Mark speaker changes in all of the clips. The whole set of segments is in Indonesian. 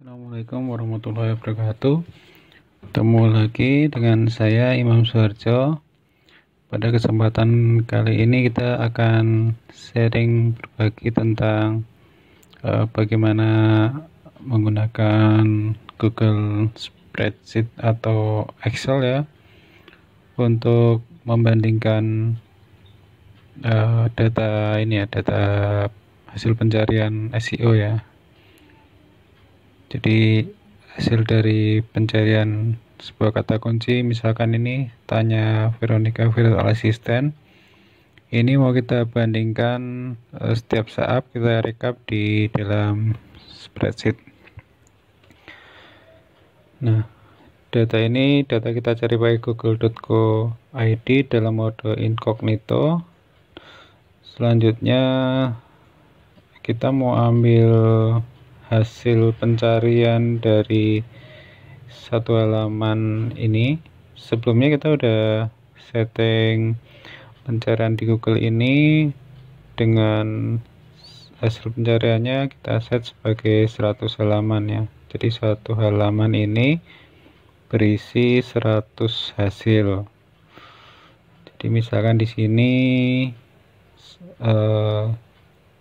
Speaker 1: Assalamualaikum warahmatullahi wabarakatuh Ketemu lagi dengan saya Imam Suharjo Pada kesempatan kali ini kita akan sharing berbagi tentang uh, Bagaimana menggunakan Google Spreadsheet atau Excel ya Untuk membandingkan uh, data ini ya data hasil pencarian SEO ya jadi hasil dari pencarian sebuah kata kunci misalkan ini tanya Veronica virtual assistant ini mau kita bandingkan uh, setiap saat kita rekap di dalam spreadsheet nah data ini data kita cari pakai google.co id dalam mode incognito selanjutnya kita mau ambil hasil pencarian dari satu halaman ini sebelumnya kita udah setting pencarian di Google ini dengan hasil pencariannya kita set sebagai 100 halaman ya jadi satu halaman ini berisi 100 hasil jadi misalkan di sini uh,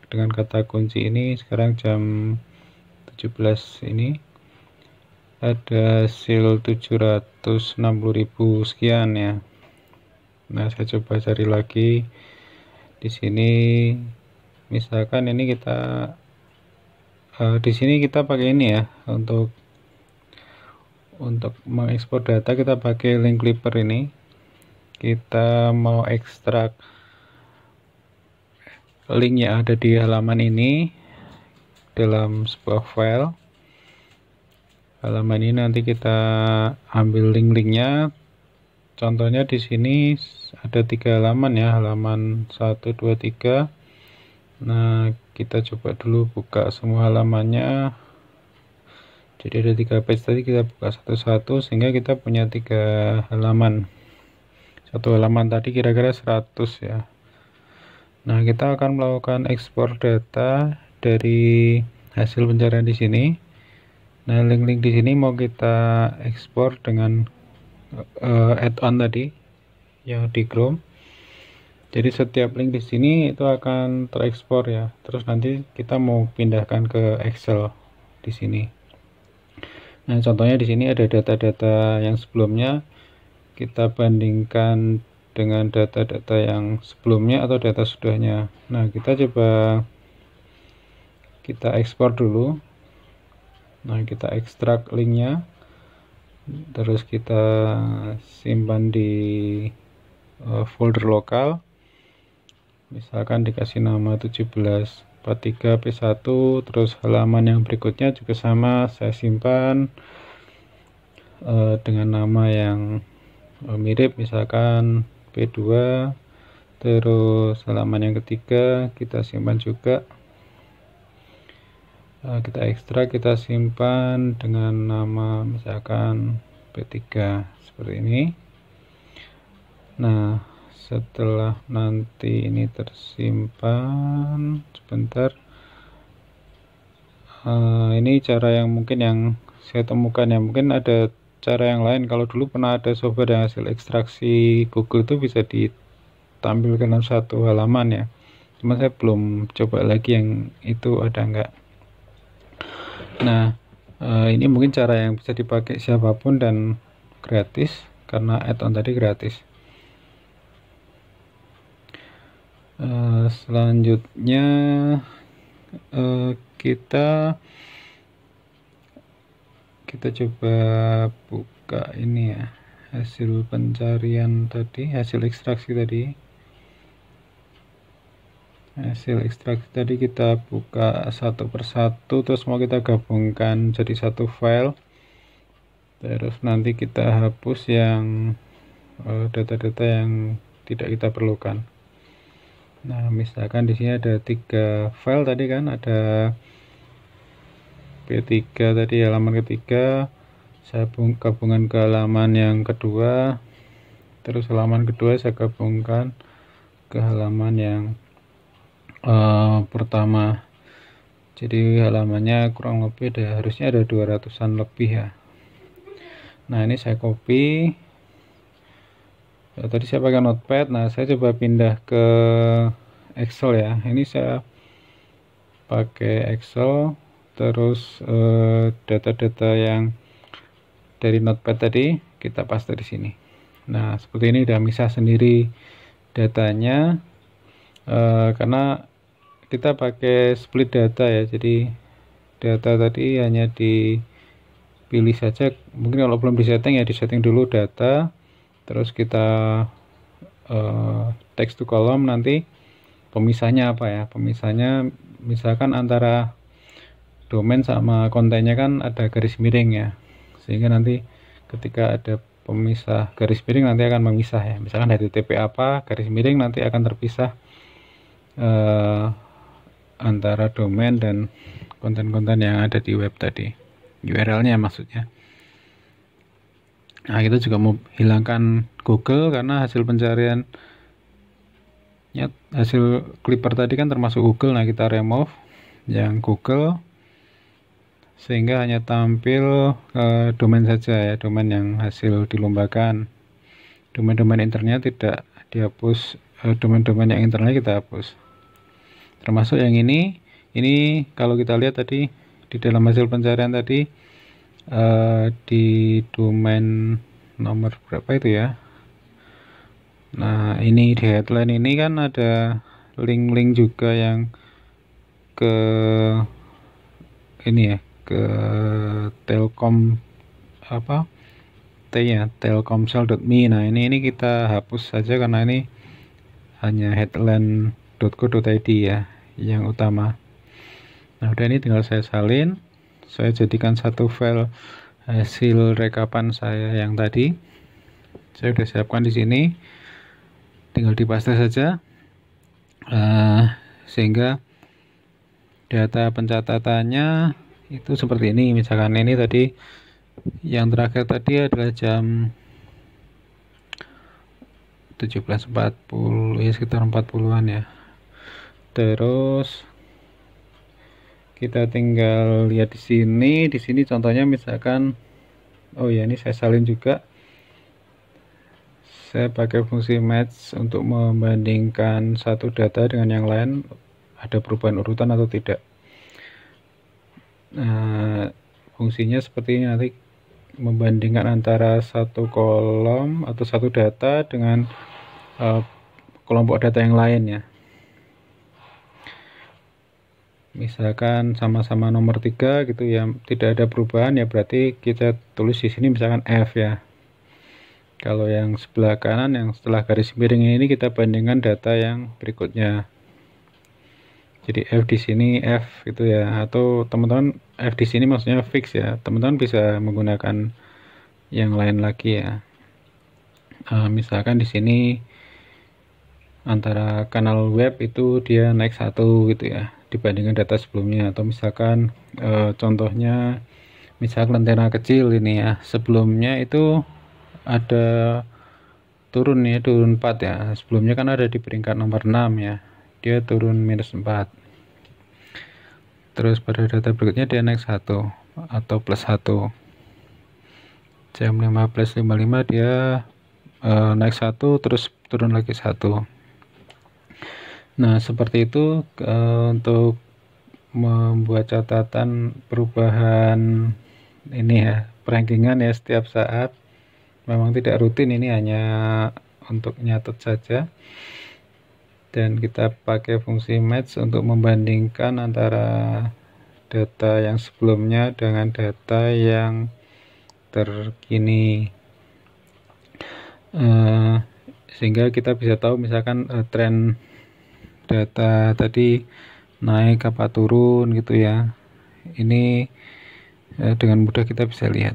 Speaker 1: dengan kata kunci ini sekarang jam 17 ini ada hasil 760.000 sekian ya nah saya coba cari lagi di sini misalkan ini kita uh, di sini kita pakai ini ya untuk untuk mengekspor data kita pakai link clipper ini kita mau ekstrak link yang ada di halaman ini dalam sebuah file halaman ini nanti kita ambil link-linknya contohnya di sini ada tiga halaman ya halaman 1 2 3 nah kita coba dulu buka semua halamannya jadi ada tiga page tadi kita buka satu-satu sehingga kita punya tiga halaman satu halaman tadi kira-kira 100 ya nah kita akan melakukan ekspor data dari hasil pencarian di sini nah link-link di sini mau kita ekspor dengan uh, add-on tadi yang di Chrome jadi setiap link di sini itu akan terekspor ya terus nanti kita mau pindahkan ke Excel di sini nah contohnya di sini ada data-data yang sebelumnya kita bandingkan dengan data-data yang sebelumnya atau data sudahnya nah kita coba kita ekspor dulu nah kita ekstrak linknya terus kita simpan di uh, folder lokal misalkan dikasih nama 1743 P1 terus halaman yang berikutnya juga sama saya simpan uh, dengan nama yang eh, mirip misalkan P2 terus halaman yang ketiga kita simpan juga Eh, kita ekstrak kita simpan dengan nama misalkan P3 seperti ini nah setelah nanti ini tersimpan sebentar uh, ini cara yang mungkin yang saya temukan ya mungkin ada cara yang lain kalau dulu pernah ada software yang hasil ekstraksi Google itu bisa ditampilkan dalam satu halaman ya cuma saya belum coba lagi yang itu ada enggak nah eh, ini mungkin cara yang bisa dipakai siapapun dan gratis karena add-on tadi gratis eh, selanjutnya eh, kita kita coba buka ini ya hasil pencarian tadi hasil ekstraksi tadi hasil ekstrak tadi kita buka satu persatu terus mau kita gabungkan jadi satu file terus nanti kita hapus yang eh, data-data uh, yang tidak kita perlukan nah misalkan di sini ada tiga file tadi kan ada P3 tadi halaman ketiga saya gabungkan ke halaman yang kedua terus halaman kedua saya gabungkan ke halaman yang Eh, pertama jadi halamannya kurang lebih ada harusnya ada 200an lebih ya nah ini saya copy ya, tadi saya pakai notepad nah saya coba pindah ke excel ya ini saya pakai excel terus eh, data-data eh, yang dari notepad tadi kita paste di sini nah seperti ini udah misah sendiri datanya eh, karena kita pakai split data ya jadi data tadi hanya dipilih saja mungkin kalau belum disetting ya disetting dulu data terus kita eh, text to column nanti pemisahnya apa ya pemisahnya misalkan antara domain sama kontennya kan ada garis miring ya sehingga nanti ketika ada pemisah garis miring nanti akan memisah ya misalkan http apa garis miring nanti akan terpisah eh, antara domain dan konten-konten yang ada di web tadi URL-nya maksudnya nah kita juga mau hilangkan Google karena hasil pencarian ya, hasil clipper tadi kan termasuk Google nah kita remove yang Google sehingga hanya tampil ke eh, domain saja ya domain yang hasil dilombakan domain-domain internetnya tidak dihapus eh, domain-domain yang internet kita hapus termasuk yang ini ini kalau kita lihat tadi di dalam hasil pencarian tadi uh, di domain nomor berapa itu ya nah ini di headline ini kan ada link-link juga yang ke ini ya ke telkom apa t ya telkomsel.me nah ini ini kita hapus saja karena ini hanya headline .co.id ya yang utama nah udah ini tinggal saya salin saya jadikan satu file hasil rekapan saya yang tadi saya sudah siapkan di sini tinggal dipaste saja uh, sehingga data pencatatannya itu seperti ini misalkan ini tadi yang terakhir tadi adalah jam 17.40 ya sekitar 40-an ya terus kita tinggal lihat di sini di sini contohnya misalkan oh ya ini saya salin juga saya pakai fungsi match untuk membandingkan satu data dengan yang lain ada perubahan urutan atau tidak nah, fungsinya seperti ini nanti membandingkan antara satu kolom atau satu data dengan uh, kelompok data yang lain ya misalkan sama-sama nomor 3 gitu ya tidak ada perubahan ya berarti kita tulis di sini misalkan F ya kalau yang sebelah kanan yang setelah garis miring ini kita bandingkan data yang berikutnya jadi F di sini F gitu ya atau teman-teman F di sini maksudnya fix ya teman-teman bisa menggunakan yang lain lagi ya uh, misalkan di sini antara kanal web itu dia naik satu gitu ya dibandingkan data sebelumnya atau misalkan e, contohnya misalkan lentera kecil ini ya sebelumnya itu ada turun ya turun 4 ya sebelumnya kan ada di peringkat nomor 6 ya dia turun minus 4 terus pada data berikutnya dia naik 1 atau plus 1 jam 15.55 dia e, naik 1 terus turun lagi 1 Nah, seperti itu e, untuk membuat catatan perubahan ini ya, perankingan ya setiap saat. Memang tidak rutin ini hanya untuk nyatet saja. Dan kita pakai fungsi match untuk membandingkan antara data yang sebelumnya dengan data yang terkini. Uh, sehingga kita bisa tahu misalkan uh, tren data tadi naik apa turun gitu ya ini eh, dengan mudah kita bisa lihat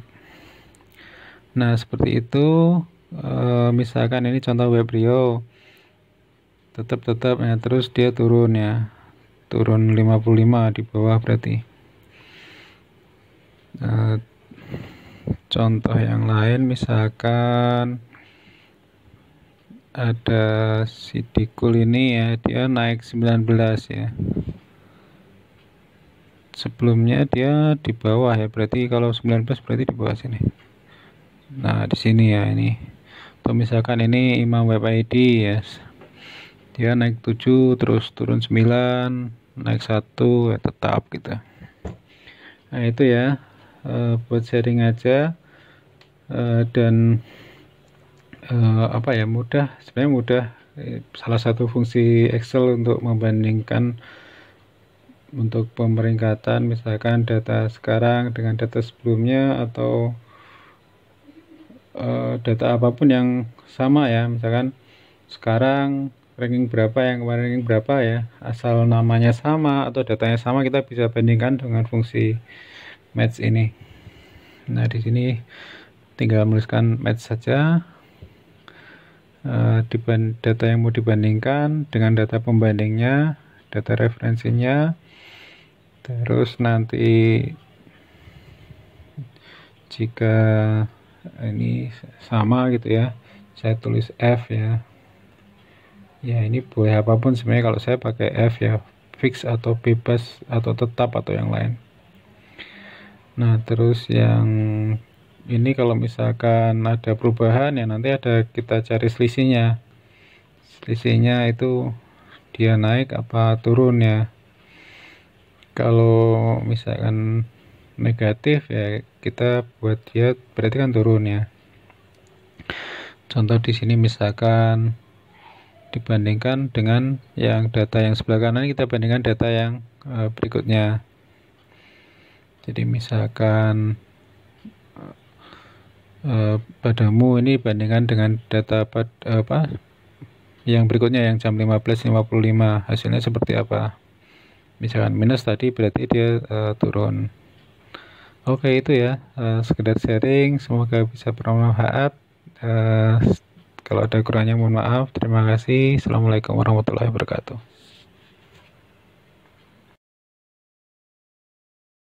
Speaker 1: nah seperti itu eh, misalkan ini contoh Webrio tetap tetap ya terus dia turun ya turun 55 di bawah berarti eh, contoh yang lain misalkan ada sidikul ini ya dia naik 19 ya sebelumnya dia di bawah ya berarti kalau 19 berarti di bawah sini nah di sini ya ini atau misalkan ini Imam Web ID ya dia naik 7 terus turun 9 naik 1 ya tetap gitu nah itu ya eh, buat sharing aja eh, dan uh, apa ya mudah sebenarnya mudah eh, salah satu fungsi Excel untuk membandingkan untuk pemeringkatan misalkan data sekarang dengan data sebelumnya atau uh, data apapun yang sama ya misalkan sekarang ranking berapa yang kemarin ranking berapa ya asal namanya sama atau datanya sama kita bisa bandingkan dengan fungsi match ini nah di sini tinggal menuliskan match saja Eh, data yang mau dibandingkan dengan data pembandingnya, data referensinya, terus nanti jika ini sama gitu ya, saya tulis F ya. Ya ini boleh apapun sebenarnya kalau saya pakai F ya, fix atau bebas atau tetap atau yang lain. Nah terus yang ini kalau misalkan ada perubahan ya nanti ada kita cari selisihnya selisihnya itu dia naik apa turun ya kalau misalkan negatif ya kita buat dia berarti kan turun ya contoh di sini misalkan dibandingkan dengan yang data yang sebelah kanan kita bandingkan data yang eh, berikutnya jadi misalkan Eh, padamu ini bandingkan dengan data pad, uh, apa yang berikutnya yang jam 15.55 hasilnya seperti apa misalkan minus tadi berarti dia uh, turun oke okay, itu ya uh, sekedar sharing semoga bisa bermanfaat uh, kalau ada kurangnya mohon maaf terima kasih assalamualaikum warahmatullahi wabarakatuh